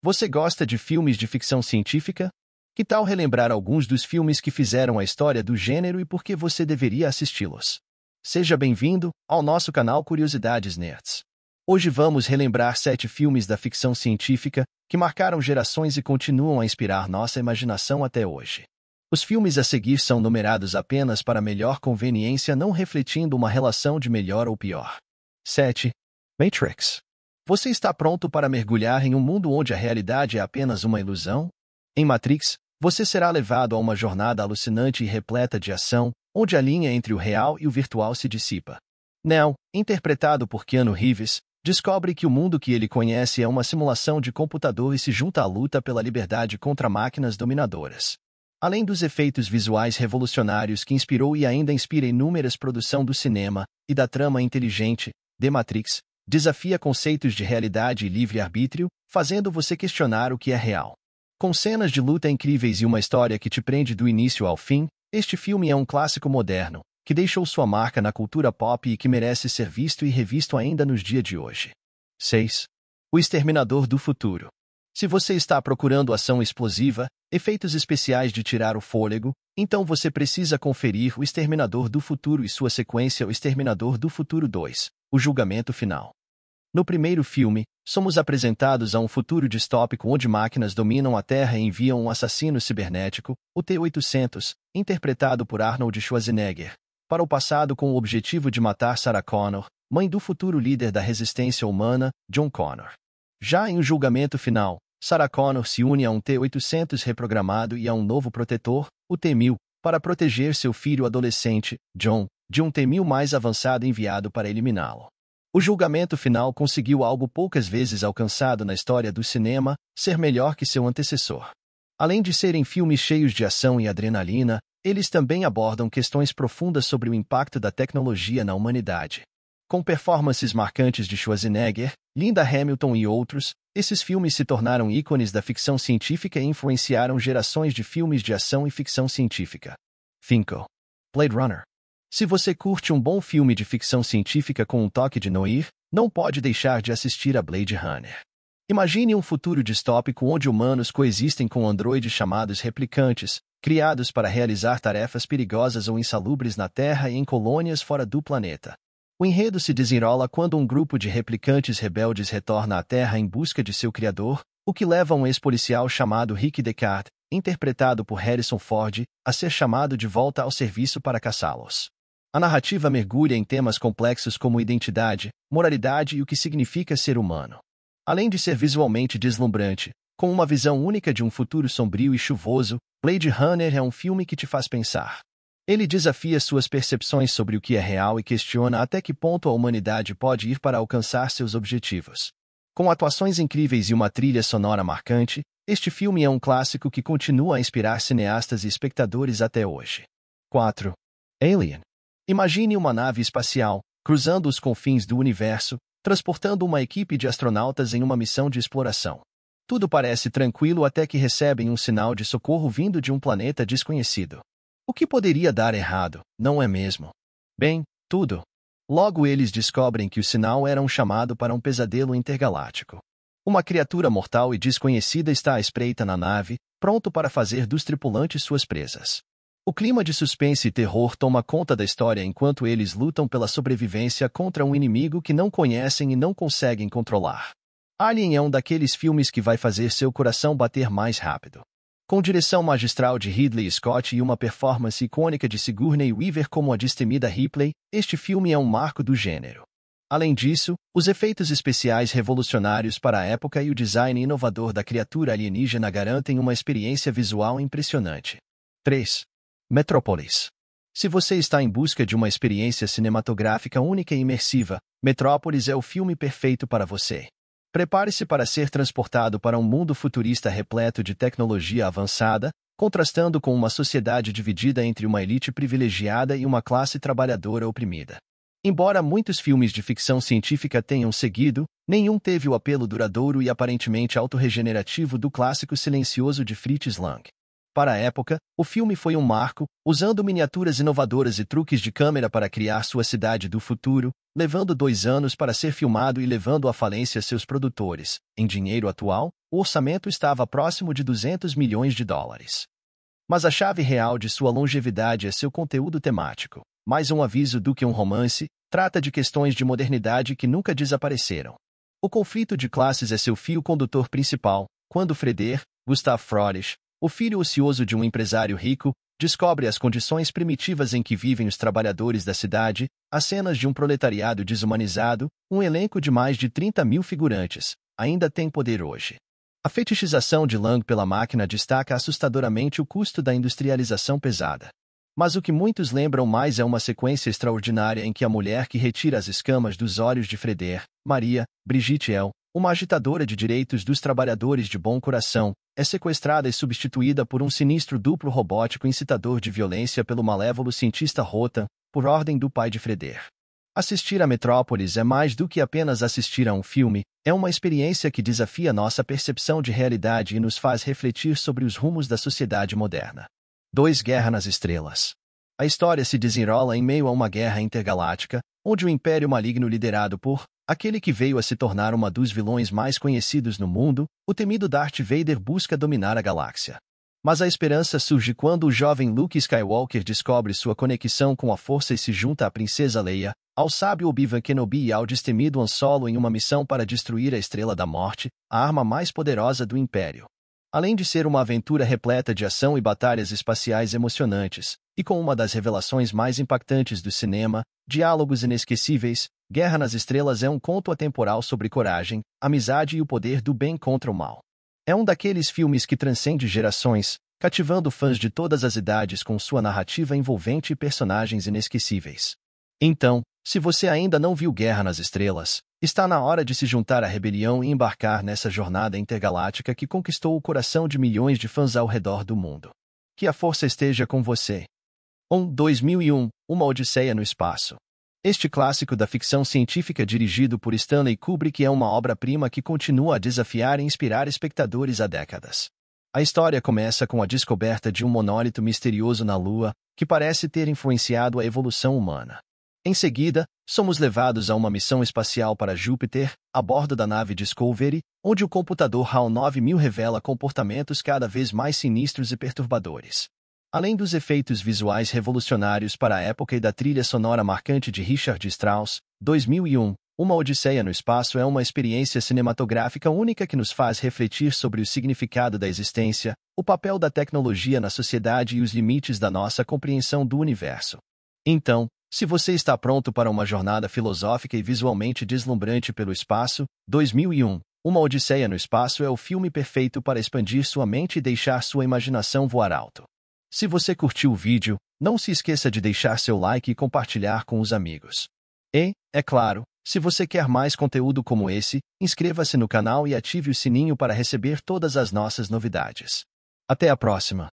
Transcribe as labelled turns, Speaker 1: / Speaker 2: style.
Speaker 1: Você gosta de filmes de ficção científica? Que tal relembrar alguns dos filmes que fizeram a história do gênero e por que você deveria assisti-los? Seja bem-vindo ao nosso canal Curiosidades Nerds. Hoje vamos relembrar sete filmes da ficção científica que marcaram gerações e continuam a inspirar nossa imaginação até hoje. Os filmes a seguir são numerados apenas para melhor conveniência, não refletindo uma relação de melhor ou pior. 7. Matrix você está pronto para mergulhar em um mundo onde a realidade é apenas uma ilusão? Em Matrix, você será levado a uma jornada alucinante e repleta de ação, onde a linha entre o real e o virtual se dissipa. Neo, interpretado por Keanu Reeves, descobre que o mundo que ele conhece é uma simulação de computador e se junta à luta pela liberdade contra máquinas dominadoras. Além dos efeitos visuais revolucionários que inspirou e ainda inspira inúmeras produções do cinema e da trama inteligente, The Matrix desafia conceitos de realidade e livre-arbítrio, fazendo você questionar o que é real. Com cenas de luta incríveis e uma história que te prende do início ao fim, este filme é um clássico moderno, que deixou sua marca na cultura pop e que merece ser visto e revisto ainda nos dias de hoje. 6. O Exterminador do Futuro. Se você está procurando ação explosiva, efeitos especiais de tirar o fôlego, então você precisa conferir O Exterminador do Futuro e sua sequência O Exterminador do Futuro 2, O Julgamento Final. No primeiro filme, somos apresentados a um futuro distópico onde máquinas dominam a Terra e enviam um assassino cibernético, o T-800, interpretado por Arnold Schwarzenegger, para o passado com o objetivo de matar Sarah Connor, mãe do futuro líder da resistência humana, John Connor. Já em o julgamento final, Sarah Connor se une a um T-800 reprogramado e a um novo protetor, o T-1000, para proteger seu filho adolescente, John, de um T-1000 mais avançado enviado para eliminá-lo. O julgamento final conseguiu algo poucas vezes alcançado na história do cinema, ser melhor que seu antecessor. Além de serem filmes cheios de ação e adrenalina, eles também abordam questões profundas sobre o impacto da tecnologia na humanidade. Com performances marcantes de Schwarzenegger, Linda Hamilton e outros, esses filmes se tornaram ícones da ficção científica e influenciaram gerações de filmes de ação e ficção científica. Finkel. Blade Runner. Se você curte um bom filme de ficção científica com um toque de Noir, não pode deixar de assistir a Blade Runner. Imagine um futuro distópico onde humanos coexistem com androides chamados replicantes, criados para realizar tarefas perigosas ou insalubres na Terra e em colônias fora do planeta. O enredo se desenrola quando um grupo de replicantes rebeldes retorna à Terra em busca de seu criador, o que leva um ex-policial chamado Rick Descartes, interpretado por Harrison Ford, a ser chamado de volta ao serviço para caçá-los. A narrativa mergulha em temas complexos como identidade, moralidade e o que significa ser humano. Além de ser visualmente deslumbrante, com uma visão única de um futuro sombrio e chuvoso, Blade Runner é um filme que te faz pensar. Ele desafia suas percepções sobre o que é real e questiona até que ponto a humanidade pode ir para alcançar seus objetivos. Com atuações incríveis e uma trilha sonora marcante, este filme é um clássico que continua a inspirar cineastas e espectadores até hoje. 4. Alien Imagine uma nave espacial, cruzando os confins do universo, transportando uma equipe de astronautas em uma missão de exploração. Tudo parece tranquilo até que recebem um sinal de socorro vindo de um planeta desconhecido. O que poderia dar errado, não é mesmo? Bem, tudo. Logo eles descobrem que o sinal era um chamado para um pesadelo intergaláctico. Uma criatura mortal e desconhecida está à espreita na nave, pronto para fazer dos tripulantes suas presas. O clima de suspense e terror toma conta da história enquanto eles lutam pela sobrevivência contra um inimigo que não conhecem e não conseguem controlar. Alien é um daqueles filmes que vai fazer seu coração bater mais rápido. Com direção magistral de Ridley Scott e uma performance icônica de Sigourney Weaver como a destemida Ripley, este filme é um marco do gênero. Além disso, os efeitos especiais revolucionários para a época e o design inovador da criatura alienígena garantem uma experiência visual impressionante. 3. Metrópolis. Se você está em busca de uma experiência cinematográfica única e imersiva, Metrópolis é o filme perfeito para você. Prepare-se para ser transportado para um mundo futurista repleto de tecnologia avançada, contrastando com uma sociedade dividida entre uma elite privilegiada e uma classe trabalhadora oprimida. Embora muitos filmes de ficção científica tenham seguido, nenhum teve o apelo duradouro e aparentemente autorregenerativo do clássico silencioso de Fritz Lang. Para a época, o filme foi um marco, usando miniaturas inovadoras e truques de câmera para criar sua cidade do futuro, levando dois anos para ser filmado e levando à falência seus produtores. Em dinheiro atual, o orçamento estava próximo de 200 milhões de dólares. Mas a chave real de sua longevidade é seu conteúdo temático. Mais um aviso do que um romance, trata de questões de modernidade que nunca desapareceram. O conflito de classes é seu fio condutor principal, quando Freder, Gustav Frorisch, o filho ocioso de um empresário rico descobre as condições primitivas em que vivem os trabalhadores da cidade, as cenas de um proletariado desumanizado, um elenco de mais de 30 mil figurantes, ainda tem poder hoje. A fetichização de Lang pela máquina destaca assustadoramente o custo da industrialização pesada. Mas o que muitos lembram mais é uma sequência extraordinária em que a mulher que retira as escamas dos olhos de Freder, Maria, Brigitte El, uma agitadora de direitos dos trabalhadores de bom coração, é sequestrada e substituída por um sinistro duplo robótico incitador de violência pelo malévolo cientista Rota, por ordem do pai de Freder. Assistir a Metrópolis é mais do que apenas assistir a um filme, é uma experiência que desafia nossa percepção de realidade e nos faz refletir sobre os rumos da sociedade moderna. 2. Guerra nas Estrelas. A história se desenrola em meio a uma guerra intergaláctica, onde o Império Maligno liderado por aquele que veio a se tornar uma dos vilões mais conhecidos no mundo, o temido Darth Vader busca dominar a galáxia. Mas a esperança surge quando o jovem Luke Skywalker descobre sua conexão com a Força e se junta à Princesa Leia, ao sábio Obi-Wan Kenobi e ao destemido Han Solo em uma missão para destruir a Estrela da Morte, a arma mais poderosa do Império. Além de ser uma aventura repleta de ação e batalhas espaciais emocionantes, e com uma das revelações mais impactantes do cinema, diálogos inesquecíveis, Guerra nas Estrelas é um conto atemporal sobre coragem, amizade e o poder do bem contra o mal. É um daqueles filmes que transcende gerações, cativando fãs de todas as idades com sua narrativa envolvente e personagens inesquecíveis. Então, se você ainda não viu Guerra nas Estrelas, está na hora de se juntar à rebelião e embarcar nessa jornada intergaláctica que conquistou o coração de milhões de fãs ao redor do mundo. Que a força esteja com você. 1. Um 2001 Uma Odisseia no Espaço. Este clássico da ficção científica dirigido por Stanley Kubrick é uma obra-prima que continua a desafiar e inspirar espectadores há décadas. A história começa com a descoberta de um monólito misterioso na Lua, que parece ter influenciado a evolução humana. Em seguida, somos levados a uma missão espacial para Júpiter, a bordo da nave Discovery, onde o computador HAL 9000 revela comportamentos cada vez mais sinistros e perturbadores. Além dos efeitos visuais revolucionários para a época e da trilha sonora marcante de Richard Strauss, 2001, Uma Odisseia no Espaço é uma experiência cinematográfica única que nos faz refletir sobre o significado da existência, o papel da tecnologia na sociedade e os limites da nossa compreensão do universo. Então, se você está pronto para uma jornada filosófica e visualmente deslumbrante pelo espaço, 2001, Uma Odisseia no Espaço é o filme perfeito para expandir sua mente e deixar sua imaginação voar alto. Se você curtiu o vídeo, não se esqueça de deixar seu like e compartilhar com os amigos. E, é claro, se você quer mais conteúdo como esse, inscreva-se no canal e ative o sininho para receber todas as nossas novidades. Até a próxima!